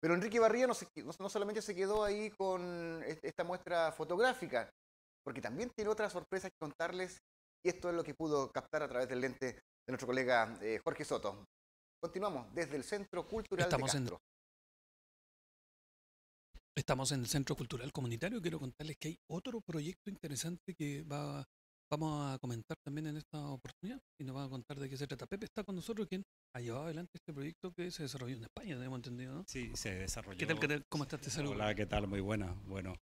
Pero Enrique Barría no, solamente se quedó ahí con esta muestra fotográfica, porque también tiene otras sorpresas que contarles, y esto es lo que pudo captar a través del lente de nuestro colega eh, Jorge Soto. Continuamos desde el Centro Cultural Estamos de Estamos en el Centro Cultural Comunitario. Quiero contarles que hay otro proyecto interesante que va vamos a comentar también en esta oportunidad y nos va a contar de qué se trata. Pepe está con nosotros, quien ha llevado adelante este proyecto que se desarrolló en España, tenemos entendido, ¿no? Sí, se desarrolló. ¿Qué tal? ¿Cómo estás? Te saludo. Hola, ¿qué tal? Muy buena. Bueno,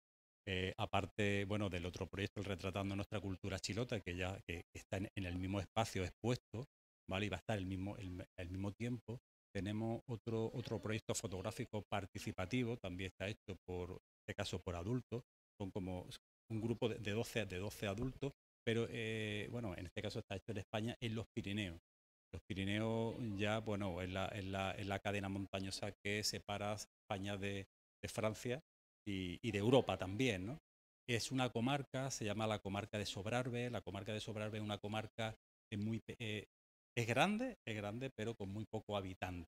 eh, aparte, bueno, del otro proyecto, el Retratando Nuestra Cultura Chilota, que ya está en, el mismo espacio expuesto, ¿vale? Y va a estar el mismo, el, mismo tiempo. Tenemos otro, otro proyecto fotográfico participativo, también está hecho por, en este caso, por adultos, son como un grupo de 12, de 12 adultos pero eh, bueno, en este caso está hecho en España, en los Pirineos. Los Pirineos ya, bueno, es la, es la, es la cadena montañosa que separa España de, Francia y, de Europa también, ¿no? Es una comarca, se llama la comarca de Sobrarbe. La comarca de Sobrarbe es una comarca es muy, eh, es grande, es grande, pero con muy poco habitante,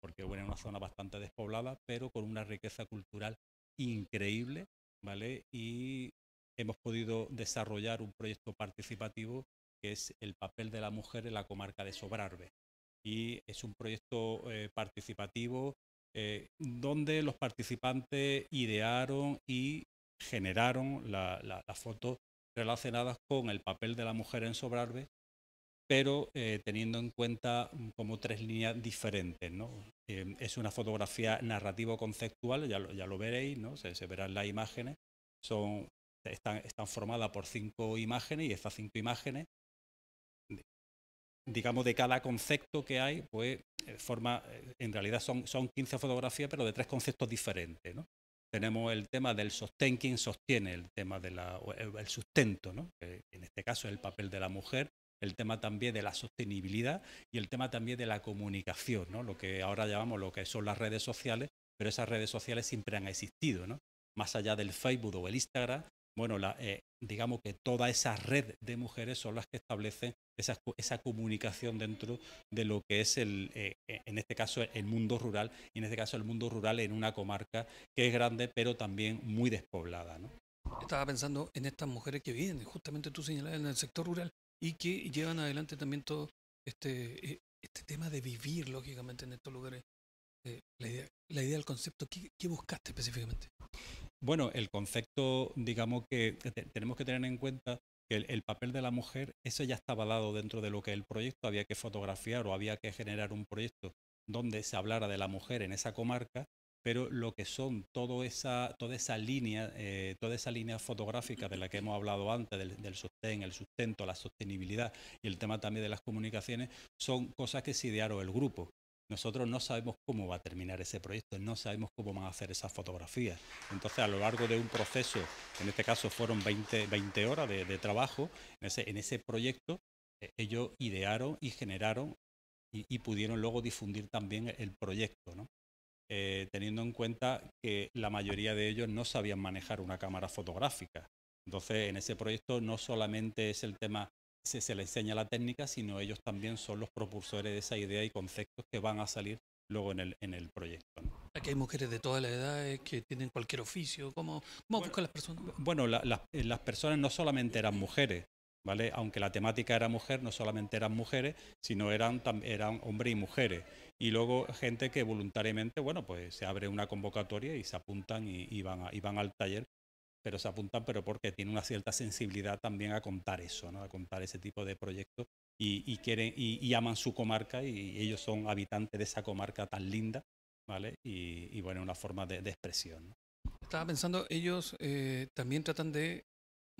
porque bueno, es una zona bastante despoblada, pero con una riqueza cultural increíble, ¿vale? Y hemos podido desarrollar un proyecto participativo que es el papel de la mujer en la comarca de Sobrarbe. Y es un proyecto eh, participativo eh, donde los participantes idearon y generaron las fotos relacionadas con el papel de la mujer en Sobrarbe, pero eh, teniendo en cuenta mm, como tres líneas diferentes. es una fotografía narrativo-conceptual, ya lo, veréis, se, se verán las imágenes, son están, formadas por cinco imágenes y estas cinco imágenes, digamos, de cada concepto que hay, pues eh, forma, eh, en realidad son, son 15 fotografías, pero de tres conceptos diferentes. Tenemos el tema del sostén, quien sostiene el tema del sustento, que en este caso es el papel de la mujer, el tema también de la sostenibilidad y el tema también de la comunicación, lo que ahora llamamos lo que son las redes sociales, pero esas redes sociales siempre han existido. Más allá del Facebook o el Instagram, bueno, la, eh, digamos que toda esa red de mujeres son las que establecen esa, comunicación dentro de lo que es el, eh, eh, en este caso, el mundo rural, y en este caso el mundo rural en una comarca que es grande, pero también muy despoblada. Estaba pensando en estas mujeres que viven, justamente tú señalas en el sector rural, y que llevan adelante también todo este, este tema de vivir, lógicamente, en estos lugares. la, idea, el concepto, qué buscaste específicamente? Bueno, el concepto, digamos que tenemos que tener en cuenta que el, papel de la mujer, eso ya estaba dado dentro de lo que el proyecto, había que fotografiar o había que generar un proyecto donde se hablara de la mujer en esa comarca, pero lo que son toda esa, toda esa línea, eh, toda esa línea fotográfica de la que hemos hablado antes, del, del, sostén, el sustento, la sostenibilidad y el tema también de las comunicaciones, son cosas que se idearon el grupo. Nosotros no sabemos cómo va a terminar ese proyecto, no sabemos cómo van a hacer esas fotografías. Entonces, a lo largo de un proceso, en este caso fueron 20, horas de, trabajo, en ese, proyecto eh, ellos idearon y generaron y, pudieron luego difundir también el proyecto, eh, teniendo en cuenta que la mayoría de ellos no sabían manejar una cámara fotográfica. Entonces, en ese proyecto no solamente es el tema se, se le enseña la técnica, sino ellos también son los propulsores de esa idea y conceptos que van a salir luego en el, proyecto. Aquí hay mujeres de todas las edades que tienen cualquier oficio. ¿Cómo, cómo buscan las personas? Bueno, eh, las personas no solamente eran mujeres, ¿vale? Aunque la temática era mujer, no solamente eran mujeres, sino eran, eran hombres y mujeres. Y luego gente que voluntariamente, bueno, pues se abre una convocatoria y se apuntan y, van, y van al taller pero se apuntan, pero porque tiene una cierta sensibilidad también a contar eso, ¿no? a contar ese tipo de proyectos y, y quieren y, aman su comarca y ellos son habitantes de esa comarca tan linda, ¿vale? Y, bueno, una forma de, expresión. ¿no? Estaba pensando, ellos eh, también tratan de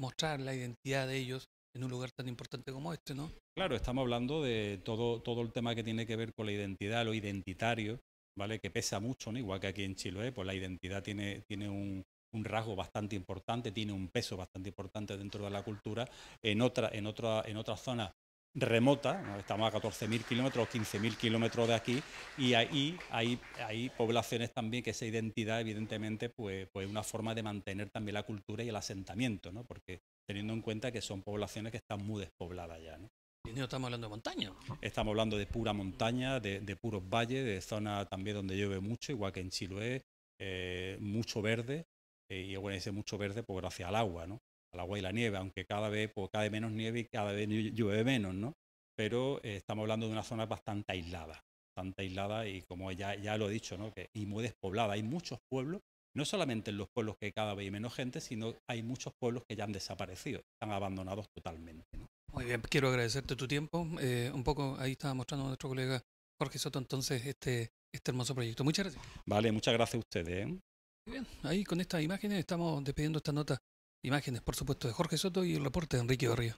mostrar la identidad de ellos en un lugar tan importante como este, ¿no? Claro, estamos hablando de todo, todo el tema que tiene que ver con la identidad, lo identitario, ¿vale? Que pesa mucho, ¿no? Igual que aquí en Chiloé, pues la identidad tiene, tiene un, un rasgo bastante importante, tiene un peso bastante importante dentro de la cultura. En otra, en otra, en zona remota, estamos a 14.000 kilómetros, 15.000 kilómetros de aquí, y ahí hay, poblaciones también que esa identidad, evidentemente, pues, pues una forma de mantener también la cultura y el asentamiento, ¿no? porque teniendo en cuenta que son poblaciones que están muy despobladas ya. ¿no? Y no estamos hablando de montaña. Estamos hablando de pura montaña, de, puros valles, de zona también donde llueve mucho, igual que en Chiloé, eh, mucho verde, eh, y y ese mucho verde por pues, gracias al agua, ¿no? Al agua y la nieve, aunque cada vez pues, cae menos nieve y cada vez llueve menos, ¿no? Pero eh, estamos hablando de una zona bastante aislada, bastante aislada y como ya, ya lo he dicho, ¿no? Que, y muy despoblada. Hay muchos pueblos, no solamente en los pueblos que cada vez hay menos gente, sino hay muchos pueblos que ya han desaparecido, están abandonados totalmente, ¿no? Muy bien, quiero agradecerte tu tiempo. Eh, un poco ahí estaba mostrando nuestro colega Jorge Soto entonces este, este hermoso proyecto. Muchas gracias. Vale, muchas gracias a ustedes. ¿eh? Bien, ahí con estas imágenes estamos despidiendo esta nota. Imágenes, por supuesto, de Jorge Soto y el reporte de Enrique Barrio.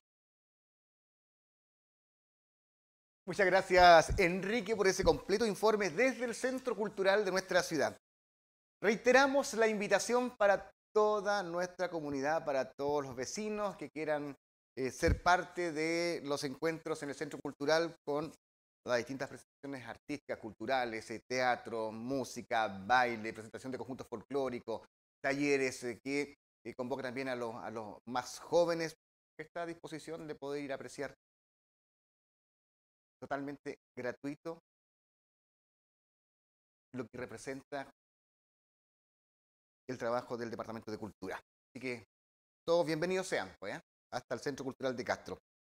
Muchas gracias, Enrique, por ese completo informe desde el Centro Cultural de nuestra ciudad. Reiteramos la invitación para toda nuestra comunidad, para todos los vecinos que quieran eh, ser parte de los encuentros en el Centro Cultural con las distintas presentaciones artísticas, culturales, eh, teatro, música, baile, presentación de conjuntos folclóricos, talleres eh, que eh, convocan también a los, más jóvenes esta disposición de poder ir a apreciar totalmente gratuito lo que representa el trabajo del Departamento de Cultura. Así que todos bienvenidos sean, pues, hasta el Centro Cultural de Castro.